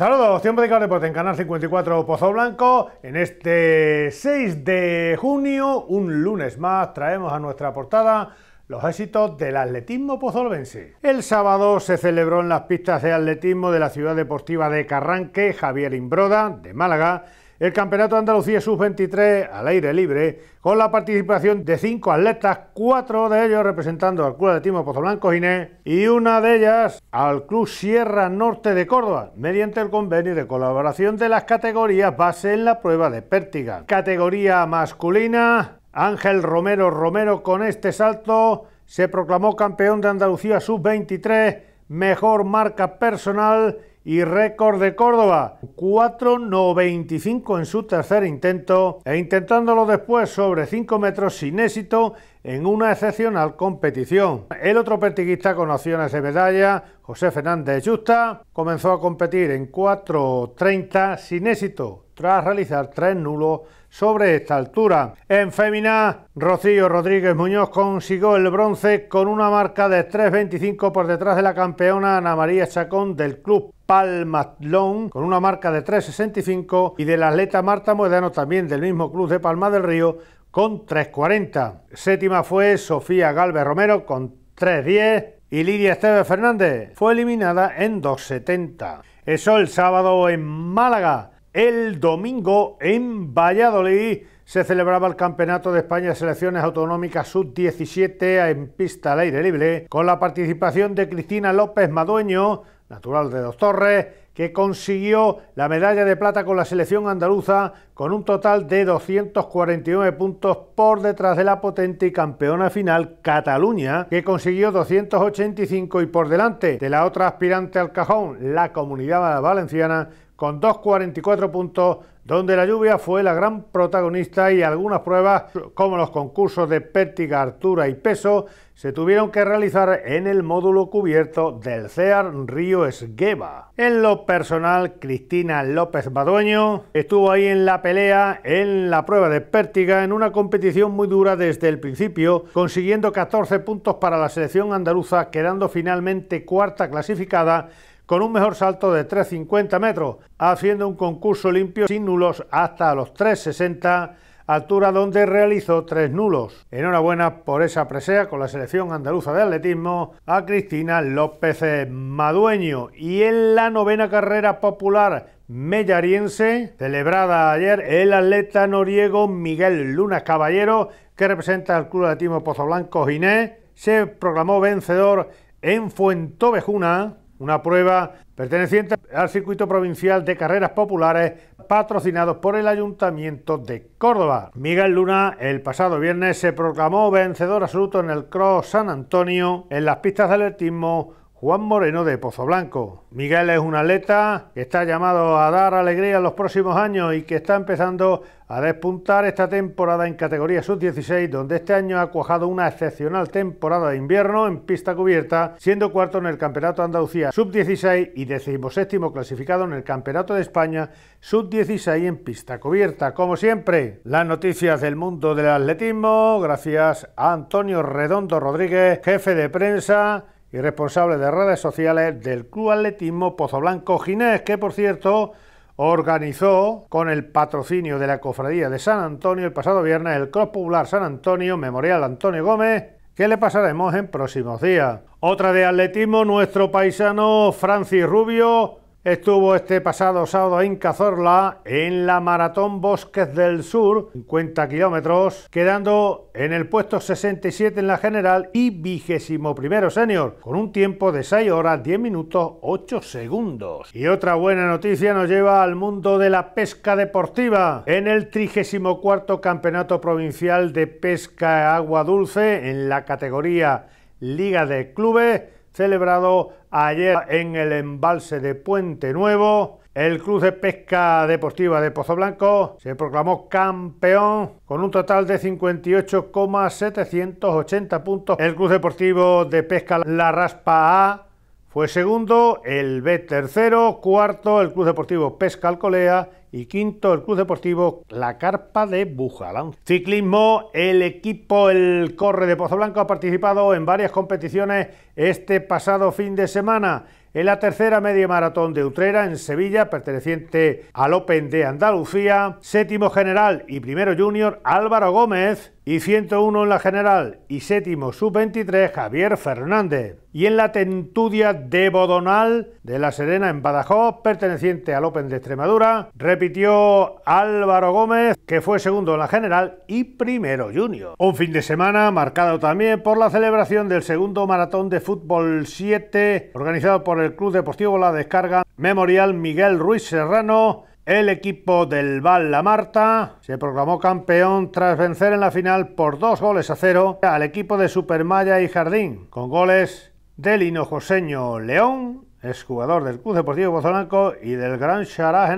Saludos, tiempo de Deporte en Canal 54 Pozo Blanco. En este 6 de junio, un lunes más, traemos a nuestra portada los éxitos del atletismo pozolvense. El sábado se celebró en las pistas de atletismo de la ciudad deportiva de Carranque, Javier Imbroda, de Málaga, el Campeonato de Andalucía Sub-23 al aire libre, con la participación de cinco atletas, cuatro de ellos representando al Club Pozo Pozoblanco Ginés y una de ellas al Club Sierra Norte de Córdoba, mediante el convenio de colaboración de las categorías base en la prueba de pértiga. Categoría masculina, Ángel Romero Romero con este salto se proclamó campeón de Andalucía Sub-23, mejor marca personal y récord de Córdoba, 4.95 en su tercer intento e intentándolo después sobre 5 metros sin éxito en una excepcional competición. El otro pertiguista con opciones de medalla, José Fernández Justa, comenzó a competir en 4.30 sin éxito tras realizar tres nulos sobre esta altura. En fémina, Rocío Rodríguez Muñoz consiguió el bronce con una marca de 3.25 por detrás de la campeona Ana María Chacón del club Palma Palmatlón con una marca de 3.65 y de la atleta Marta Moedano también del mismo club de Palma del Río con 3.40. Séptima fue Sofía Galvez Romero con 3.10 y Lidia Esteves Fernández fue eliminada en 2.70. Eso el sábado en Málaga el domingo en Valladolid se celebraba el Campeonato de España de Selecciones Autonómicas Sub-17 en pista al aire libre, con la participación de Cristina López Madueño, natural de Dos Torres, que consiguió la medalla de plata con la selección andaluza con un total de 249 puntos por detrás de la potente y campeona final Cataluña, que consiguió 285 y por delante de la otra aspirante al cajón, la Comunidad Valenciana, con 2.44 puntos, donde la lluvia fue la gran protagonista y algunas pruebas, como los concursos de pértiga, Artura y peso, se tuvieron que realizar en el módulo cubierto del CEAR Río Esgueva. En lo personal, Cristina López Badueño estuvo ahí en la pelea en la prueba de pértiga en una competición muy dura desde el principio, consiguiendo 14 puntos para la selección andaluza, quedando finalmente cuarta clasificada con un mejor salto de 3,50 metros, haciendo un concurso limpio sin nulos hasta los 3,60 altura donde realizó tres nulos. Enhorabuena por esa presea con la selección andaluza de atletismo a Cristina López Madueño. Y en la novena carrera popular mellariense, celebrada ayer, el atleta noriego Miguel Luna Caballero, que representa al Club Atletismo Pozo Blanco Ginés, se proclamó vencedor en Fuentovejuna una prueba perteneciente al circuito provincial de carreras populares patrocinado por el Ayuntamiento de Córdoba. Miguel Luna el pasado viernes se proclamó vencedor absoluto en el Cross San Antonio en las pistas de atletismo Juan Moreno de Pozo Blanco. Miguel es un atleta que está llamado a dar alegría en los próximos años y que está empezando a despuntar esta temporada en categoría sub-16, donde este año ha cuajado una excepcional temporada de invierno en pista cubierta, siendo cuarto en el Campeonato Andalucía sub-16 y decimoséptimo clasificado en el Campeonato de España sub-16 en pista cubierta. Como siempre, las noticias del mundo del atletismo, gracias a Antonio Redondo Rodríguez, jefe de prensa y responsable de redes sociales del Club Atletismo Blanco Ginés, que por cierto organizó con el patrocinio de la Cofradía de San Antonio el pasado viernes el Cross Popular San Antonio Memorial Antonio Gómez, que le pasaremos en próximos días. Otra de atletismo, nuestro paisano Francis Rubio Estuvo este pasado sábado en Cazorla en la Maratón Bosques del Sur, 50 kilómetros, quedando en el puesto 67 en la general y vigésimo primero senior, con un tiempo de 6 horas 10 minutos 8 segundos. Y otra buena noticia nos lleva al mundo de la pesca deportiva. En el 34 Campeonato Provincial de Pesca Agua Dulce, en la categoría Liga de Clubes, celebrado ayer en el embalse de Puente Nuevo. El Club de Pesca Deportiva de Pozo Blanco se proclamó campeón con un total de 58,780 puntos. El Club Deportivo de Pesca La Raspa A fue segundo el B tercero, cuarto el Club Deportivo Pesca Alcolea y quinto el Club Deportivo La Carpa de Bujalán. Ciclismo, el equipo El Corre de Pozo Blanco ha participado en varias competiciones este pasado fin de semana. En la tercera media maratón de Utrera, en Sevilla, perteneciente al Open de Andalucía, séptimo general y primero junior Álvaro Gómez, y 101 en la general y séptimo sub-23 Javier Fernández. Y en la Tentudia de Bodonal de La Serena en Badajoz, perteneciente al Open de Extremadura, repitió Álvaro Gómez, que fue segundo en la general y primero junior. Un fin de semana marcado también por la celebración del segundo maratón de fútbol 7 organizado por el Club Deportivo La Descarga Memorial Miguel Ruiz Serrano el equipo del Val La Marta se proclamó campeón tras vencer en la final por dos goles a cero al equipo de Supermaya y Jardín, con goles del hinojoseño León, exjugador del Club Deportivo Pozolanco y del Gran Sharaj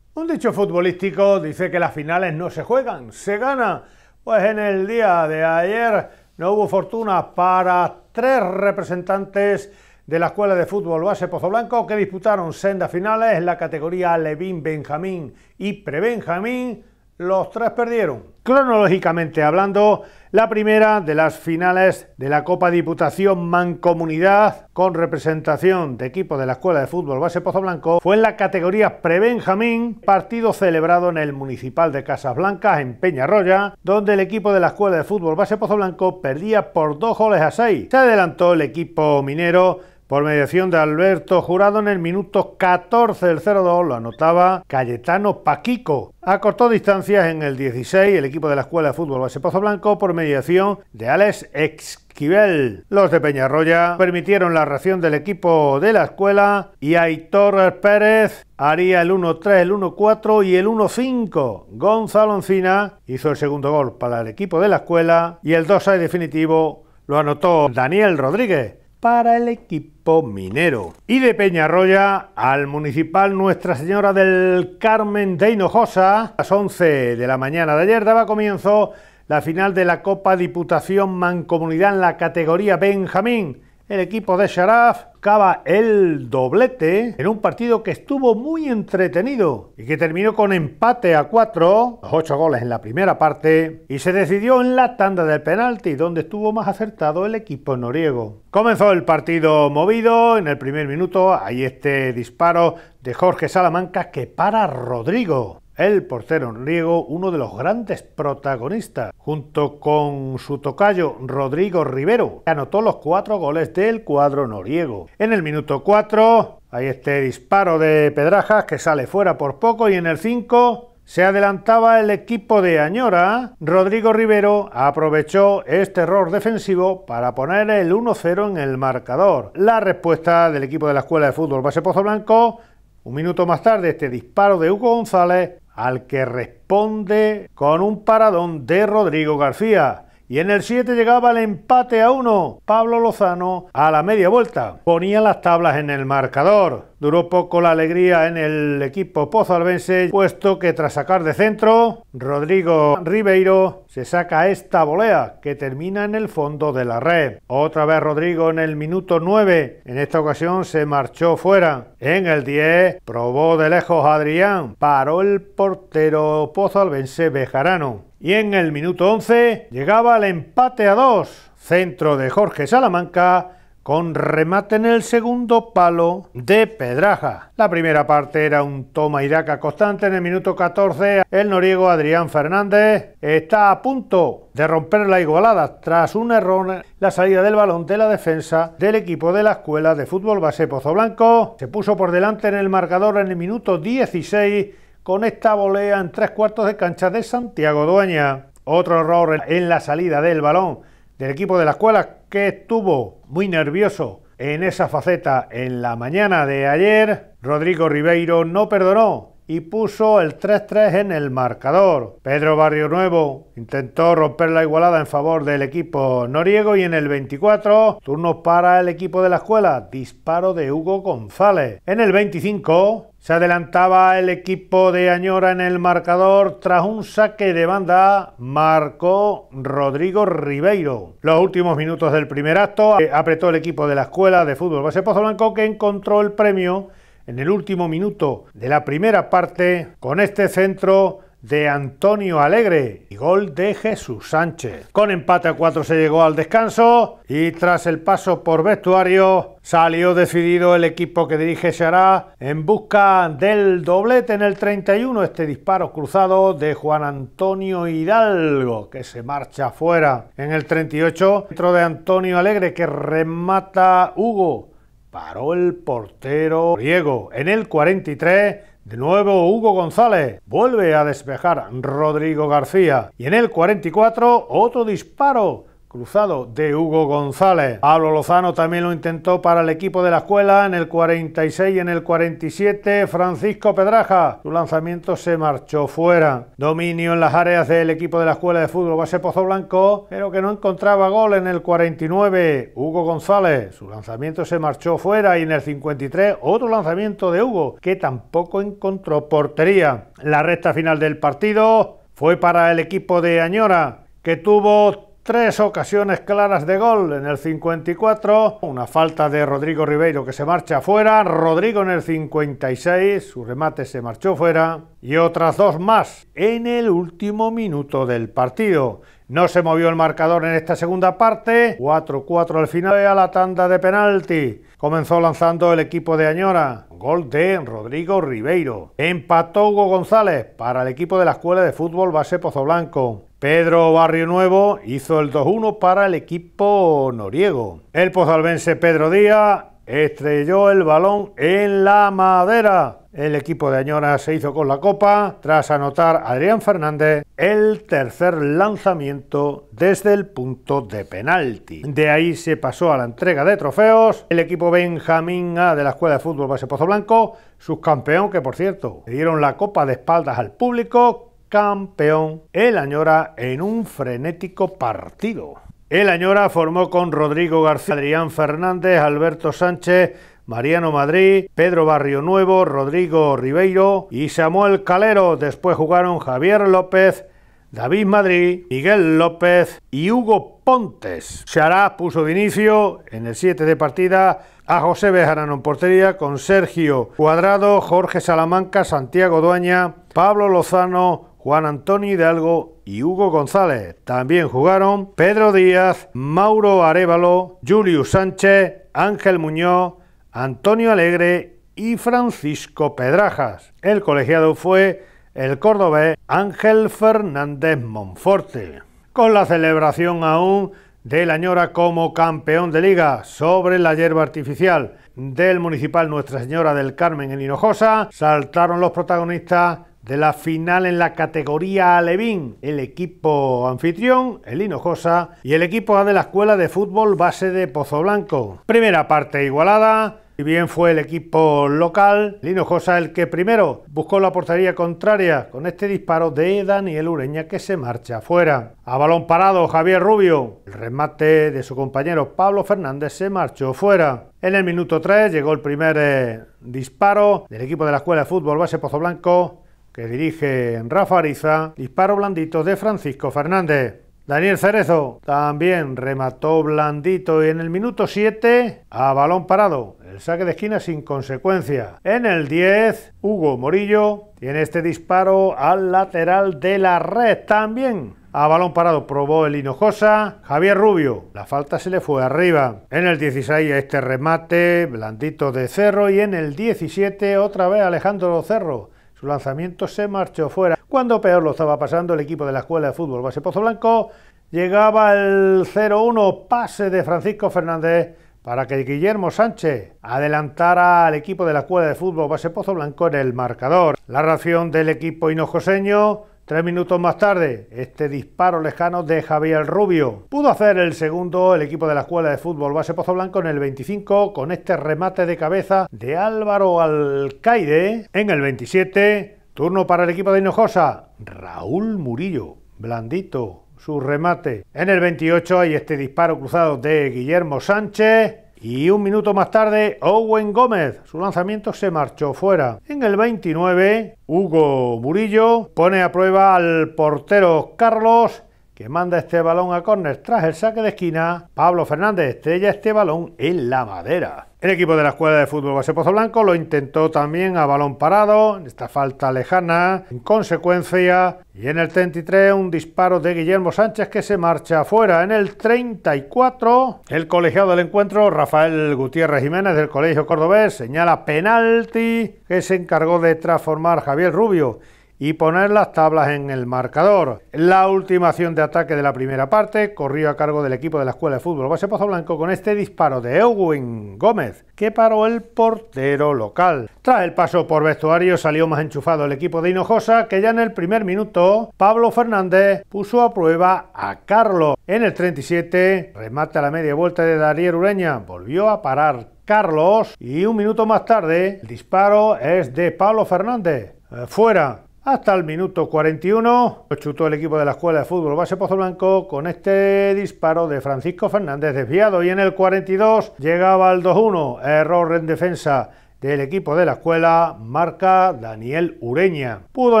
Un dicho futbolístico dice que las finales no se juegan, se gana. Pues en el día de ayer no hubo fortuna para tres representantes de la Escuela de Fútbol Base Pozo Blanco que disputaron sendas finales en la categoría Levín, Benjamín y Pre Benjamín Los tres perdieron. Cronológicamente hablando, la primera de las finales de la Copa Diputación Mancomunidad con representación de equipo de la Escuela de Fútbol Base Pozo Blanco fue en la categoría Prebenjamín, partido celebrado en el Municipal de Casas Blancas, en Peñarroya, donde el equipo de la Escuela de Fútbol Base Pozo Blanco perdía por dos goles a seis. Se adelantó el equipo minero por mediación de Alberto Jurado en el minuto 14 del 0-2 lo anotaba Cayetano Paquico. Acortó distancias en el 16 el equipo de la Escuela de Fútbol Base Pozo Blanco por mediación de Alex Exquivel. Los de Peñarroya permitieron la reacción del equipo de la escuela y Aitor Pérez haría el 1-3, el 1-4 y el 1-5. Gonzalo Encina hizo el segundo gol para el equipo de la escuela y el 2-6 definitivo lo anotó Daniel Rodríguez para el equipo minero. Y de Peñarroya al municipal Nuestra Señora del Carmen de Hinojosa, a las 11 de la mañana de ayer daba comienzo la final de la Copa Diputación Mancomunidad en la categoría Benjamín. El equipo de Sharaf buscaba el doblete en un partido que estuvo muy entretenido y que terminó con empate a 4, 8 goles en la primera parte, y se decidió en la tanda del penalti, donde estuvo más acertado el equipo noriego. Comenzó el partido movido en el primer minuto, hay este disparo de Jorge Salamanca que para Rodrigo. ...el portero noriego, riego uno de los grandes protagonistas, junto con su tocayo Rodrigo Rivero, que anotó los cuatro goles del cuadro noriego. En el minuto 4 hay este disparo de Pedrajas que sale fuera por poco y en el 5 se adelantaba el equipo de Añora. Rodrigo Rivero aprovechó este error defensivo para poner el 1-0 en el marcador. La respuesta del equipo de la Escuela de Fútbol Base Pozo Blanco un minuto más tarde, este disparo de Hugo González al que responde con un paradón de Rodrigo García. Y en el 7 llegaba el empate a 1. Pablo Lozano a la media vuelta ponía las tablas en el marcador. Duró poco la alegría en el equipo pozalbense, puesto que tras sacar de centro, Rodrigo Ribeiro se saca esta volea que termina en el fondo de la red. Otra vez Rodrigo en el minuto 9. En esta ocasión se marchó fuera. En el 10 probó de lejos Adrián. Paró el portero pozalbense Bejarano. Y en el minuto 11 llegaba el empate a 2. Centro de Jorge Salamanca con remate en el segundo palo de Pedraja. La primera parte era un toma y daca constante. En el minuto 14, el noriego Adrián Fernández está a punto de romper la igualada tras un error. La salida del balón de la defensa del equipo de la Escuela de Fútbol Base Pozo Blanco se puso por delante en el marcador en el minuto 16 con esta volea en tres cuartos de cancha de Santiago Dueña. Otro error en la salida del balón del equipo de la escuela que estuvo muy nervioso en esa faceta en la mañana de ayer. Rodrigo Ribeiro no perdonó y puso el 3-3 en el marcador. Pedro Barrio Nuevo intentó romper la igualada en favor del equipo noriego y en el 24, ...turno para el equipo de la escuela, disparo de Hugo González. En el 25, se adelantaba el equipo de Añora en el marcador tras un saque de banda. Marcó Rodrigo Ribeiro. Los últimos minutos del primer acto eh, apretó el equipo de la Escuela de Fútbol Base Pozo Blanco que encontró el premio en el último minuto de la primera parte con este centro de Antonio Alegre y gol de Jesús Sánchez. Con empate a 4 se llegó al descanso y tras el paso por vestuario salió decidido el equipo que dirige Seara... en busca del doblete en el 31. Este disparo cruzado de Juan Antonio Hidalgo que se marcha afuera en el 38. Dentro de Antonio Alegre que remata Hugo. Paró el portero Diego en el 43 de nuevo Hugo González vuelve a despejar Rodrigo García y en el 44 otro disparo cruzado de Hugo González. Pablo Lozano también lo intentó para el equipo de la escuela en el 46 y en el 47. Francisco Pedraja, su lanzamiento se marchó fuera. Dominio en las áreas del equipo de la escuela de fútbol base Pozo Blanco, pero que no encontraba gol en el 49. Hugo González, su lanzamiento se marchó fuera y en el 53 otro lanzamiento de Hugo que tampoco encontró portería. La recta final del partido fue para el equipo de Añora que tuvo Tres ocasiones claras de gol en el 54, una falta de Rodrigo Ribeiro que se marcha fuera, Rodrigo en el 56, su remate se marchó fuera y otras dos más en el último minuto del partido. No se movió el marcador en esta segunda parte. 4-4 al final a la tanda de penalti. Comenzó lanzando el equipo de Añora. Gol de Rodrigo Ribeiro. Empató Hugo González para el equipo de la Escuela de Fútbol Base Pozo Blanco. Pedro Barrio Nuevo hizo el 2-1 para el equipo noriego. El pozalbense Pedro Díaz estrelló el balón en la madera. El equipo de Añora se hizo con la copa tras anotar Adrián Fernández el tercer lanzamiento desde el punto de penalti. De ahí se pasó a la entrega de trofeos. El equipo Benjamín A de la Escuela de Fútbol Base Pozo Blanco, subcampeón que por cierto le dieron la copa de espaldas al público, campeón el Añora en un frenético partido. El Añora formó con Rodrigo García, Adrián Fernández, Alberto Sánchez, Mariano Madrid, Pedro Barrio Nuevo, Rodrigo Ribeiro y Samuel Calero. Después jugaron Javier López, David Madrid, Miguel López y Hugo Pontes. hará puso de inicio en el 7 de partida a José Bejarano en portería con Sergio Cuadrado, Jorge Salamanca, Santiago Dueña, Pablo Lozano, Juan Antonio Hidalgo y Hugo González. También jugaron Pedro Díaz, Mauro Arevalo, Julius Sánchez, Ángel Muñoz, Antonio Alegre y Francisco Pedrajas. El colegiado fue el cordobés Ángel Fernández Monforte. Con la celebración aún de la Ñora como campeón de liga sobre la hierba artificial del municipal Nuestra Señora del Carmen en Hinojosa, saltaron los protagonistas de la final en la categoría Alevín, el equipo anfitrión, el Hinojosa, y el equipo A de la Escuela de Fútbol Base de Pozo Blanco. Primera parte igualada, y bien fue el equipo local, Linojosa, el que primero buscó la portería contraria con este disparo de Daniel Ureña que se marcha afuera. A balón parado Javier Rubio, el remate de su compañero Pablo Fernández se marchó fuera. En el minuto 3 llegó el primer eh, disparo del equipo de la Escuela de Fútbol Base Pozo Blanco que dirige Rafa Ariza, disparo blandito de Francisco Fernández. Daniel Cerezo también remató blandito y en el minuto 7 a balón parado. El saque de esquina sin consecuencia. En el 10, Hugo Morillo tiene este disparo al lateral de la red también. A balón parado probó el Hinojosa, Javier Rubio. La falta se le fue arriba. En el 16 este remate blandito de Cerro y en el 17 otra vez Alejandro Cerro su lanzamiento se marchó fuera. Cuando peor lo estaba pasando el equipo de la Escuela de Fútbol Base Pozo Blanco, llegaba el 0-1 pase de Francisco Fernández para que Guillermo Sánchez adelantara al equipo de la Escuela de Fútbol Base Pozo Blanco en el marcador. La ración del equipo hinojoseño Tres minutos más tarde, este disparo lejano de Javier Rubio. Pudo hacer el segundo el equipo de la Escuela de Fútbol Base Pozo Blanco en el 25 con este remate de cabeza de Álvaro Alcaide. En el 27, turno para el equipo de Hinojosa, Raúl Murillo. Blandito su remate. En el 28 hay este disparo cruzado de Guillermo Sánchez y un minuto más tarde, Owen Gómez. Su lanzamiento se marchó fuera. En el 29, Hugo Murillo pone a prueba al portero Carlos manda este balón a córner tras el saque de esquina, Pablo Fernández estrella este balón en la madera. El equipo de la Escuela de Fútbol Base Pozo Blanco lo intentó también a balón parado, esta falta lejana, en consecuencia, y en el 33 un disparo de Guillermo Sánchez que se marcha afuera. En el 34, el colegiado del encuentro, Rafael Gutiérrez Jiménez del Colegio Cordobés, señala penalti que se encargó de transformar Javier Rubio y poner las tablas en el marcador. La última acción de ataque de la primera parte corrió a cargo del equipo de la Escuela de Fútbol Base Pozo Blanco con este disparo de Eugen Gómez, que paró el portero local. Tras el paso por vestuario salió más enchufado el equipo de Hinojosa, que ya en el primer minuto Pablo Fernández puso a prueba a Carlos. En el 37, remate a la media vuelta de Darío Ureña, volvió a parar Carlos y un minuto más tarde el disparo es de Pablo Fernández. Eh, fuera, hasta el minuto 41 lo chutó el equipo de la Escuela de Fútbol Base Pozo Blanco con este disparo de Francisco Fernández desviado y en el 42 llegaba el 2-1, error en defensa del equipo de la escuela marca Daniel Ureña. Pudo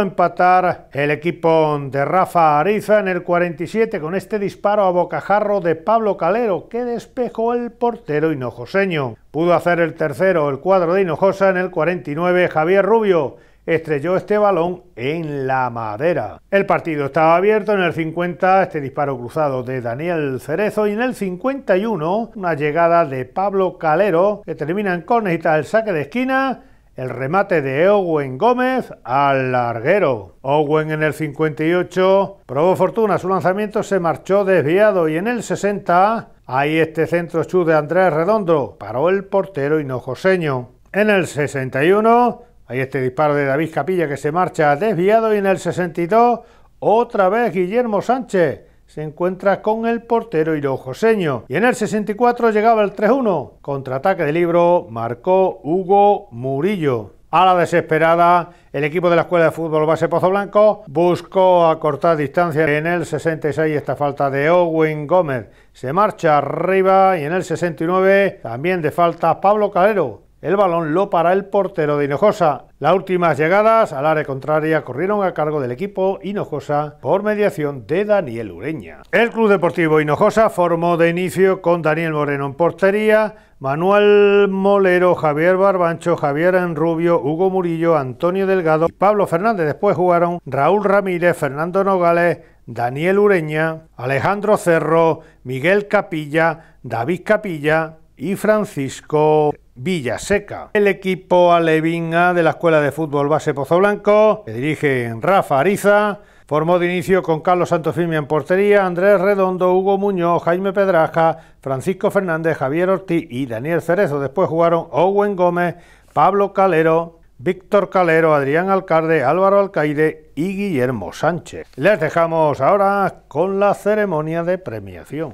empatar el equipo de Rafa Ariza en el 47 con este disparo a bocajarro de Pablo Calero que despejó el portero hinojoseño. Pudo hacer el tercero el cuadro de Hinojosa en el 49 Javier Rubio estrelló este balón en la madera. El partido estaba abierto en el 50, este disparo cruzado de Daniel Cerezo, y en el 51, una llegada de Pablo Calero, que termina en y el saque de esquina. El remate de Owen Gómez al larguero. Owen en el 58 probó fortuna, su lanzamiento se marchó desviado y en el 60 ...ahí este centro chu de Andrés Redondo, paró el portero Joseño. En el 61 Ahí este disparo de David Capilla que se marcha desviado y en el 62 otra vez Guillermo Sánchez se encuentra con el portero hirojoseño. Y en el 64 llegaba el 3-1. Contraataque de libro marcó Hugo Murillo. A la desesperada, el equipo de la Escuela de Fútbol Base Pozo Blanco buscó acortar distancia en el 66 esta falta de Owen Gómez. Se marcha arriba y en el 69 también de falta Pablo Calero. El balón lo para el portero de Hinojosa. Las últimas llegadas al área contraria corrieron a cargo del equipo Hinojosa por mediación de Daniel Ureña. El Club Deportivo Hinojosa formó de inicio con Daniel Moreno en portería, Manuel Molero, Javier Barbancho, Javier Enrubio, Hugo Murillo, Antonio Delgado Pablo Fernández. Después jugaron Raúl Ramírez, Fernando Nogales, Daniel Ureña, Alejandro Cerro, Miguel Capilla, David Capilla y Francisco Villaseca. El equipo alevinga de la Escuela de Fútbol Base Pozo Blanco, que dirige Rafa Ariza, formó de inicio con Carlos Santofimia en portería, Andrés Redondo, Hugo Muñoz, Jaime Pedraja, Francisco Fernández, Javier Ortiz y Daniel Cerezo. Después jugaron Owen Gómez, Pablo Calero, Víctor Calero, Adrián Alcalde, Álvaro Alcaide y Guillermo Sánchez. Les dejamos ahora con la ceremonia de premiación.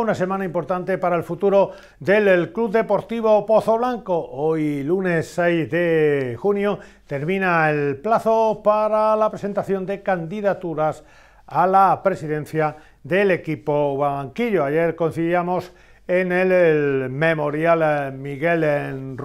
una semana importante para el futuro del Club Deportivo Pozo Blanco. Hoy, lunes 6 de junio, termina el plazo para la presentación de candidaturas a la presidencia del equipo banquillo. Ayer coincidíamos en el, Memorial eh, Miguel en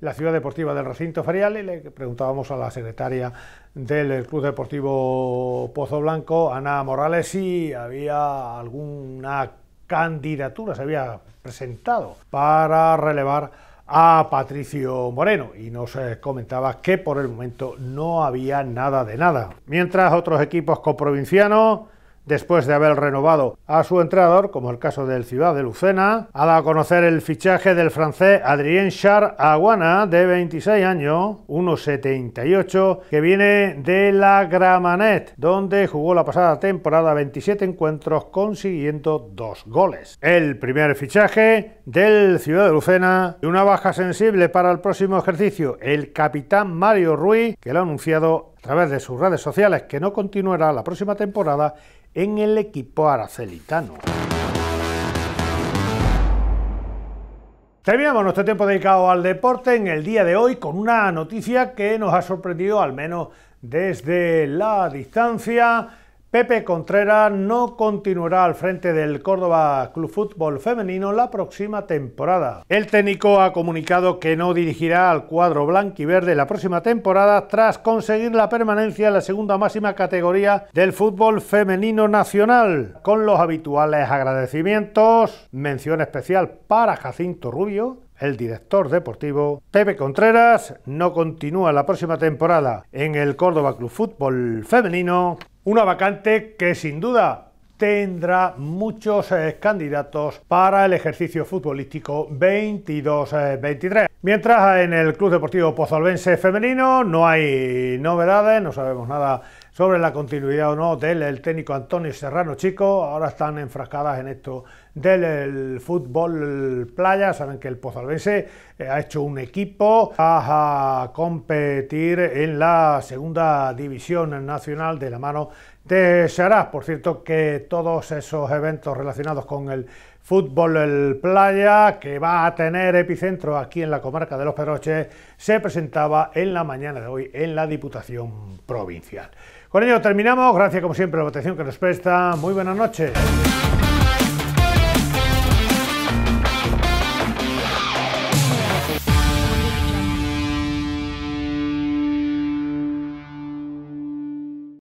la ciudad deportiva del recinto ferial, y le preguntábamos a la secretaria del eh, Club Deportivo Pozo Blanco, Ana Morales, si había alguna candidatura se había presentado para relevar a Patricio Moreno y nos comentaba que por el momento no había nada de nada. Mientras otros equipos coprovincianos después de haber renovado a su entrenador, como el caso del Ciudad de Lucena, ha dado a conocer el fichaje del francés Adrien Char Aguana, de 26 años, 1,78, que viene de la Gramanet, donde jugó la pasada temporada 27 encuentros consiguiendo dos goles. El primer fichaje del Ciudad de Lucena y una baja sensible para el próximo ejercicio, el capitán Mario Ruiz, que lo ha anunciado a través de sus redes sociales que no continuará la próxima temporada en el equipo aracelitano. Terminamos nuestro tiempo dedicado al deporte en el día de hoy con una noticia que nos ha sorprendido al menos desde la distancia Pepe Contreras no continuará al frente del Córdoba Club Fútbol Femenino la próxima temporada. El técnico ha comunicado que no dirigirá al cuadro blanquiverde la próxima temporada tras conseguir la permanencia en la segunda máxima categoría del fútbol femenino nacional, con los habituales agradecimientos, mención especial para Jacinto Rubio, el director deportivo Pepe Contreras no continúa la próxima temporada en el Córdoba Club Fútbol Femenino una vacante que sin duda tendrá muchos eh, candidatos para el ejercicio futbolístico 22-23. Eh, Mientras en el Club Deportivo Pozolvense Femenino no hay novedades, no sabemos nada sobre la continuidad o no del técnico Antonio Serrano Chico. Ahora están enfrascadas en esto del fútbol playa. Saben que el Pozalbense eh, ha hecho un equipo a competir en la segunda división nacional de la mano de Sarás. Por cierto, que todos esos eventos relacionados con el fútbol playa, que va a tener epicentro aquí en la comarca de Los Pedroches, se presentaba en la mañana de hoy en la Diputación Provincial. Con ello terminamos. Gracias como siempre a la atención que nos presta. Muy buenas noches.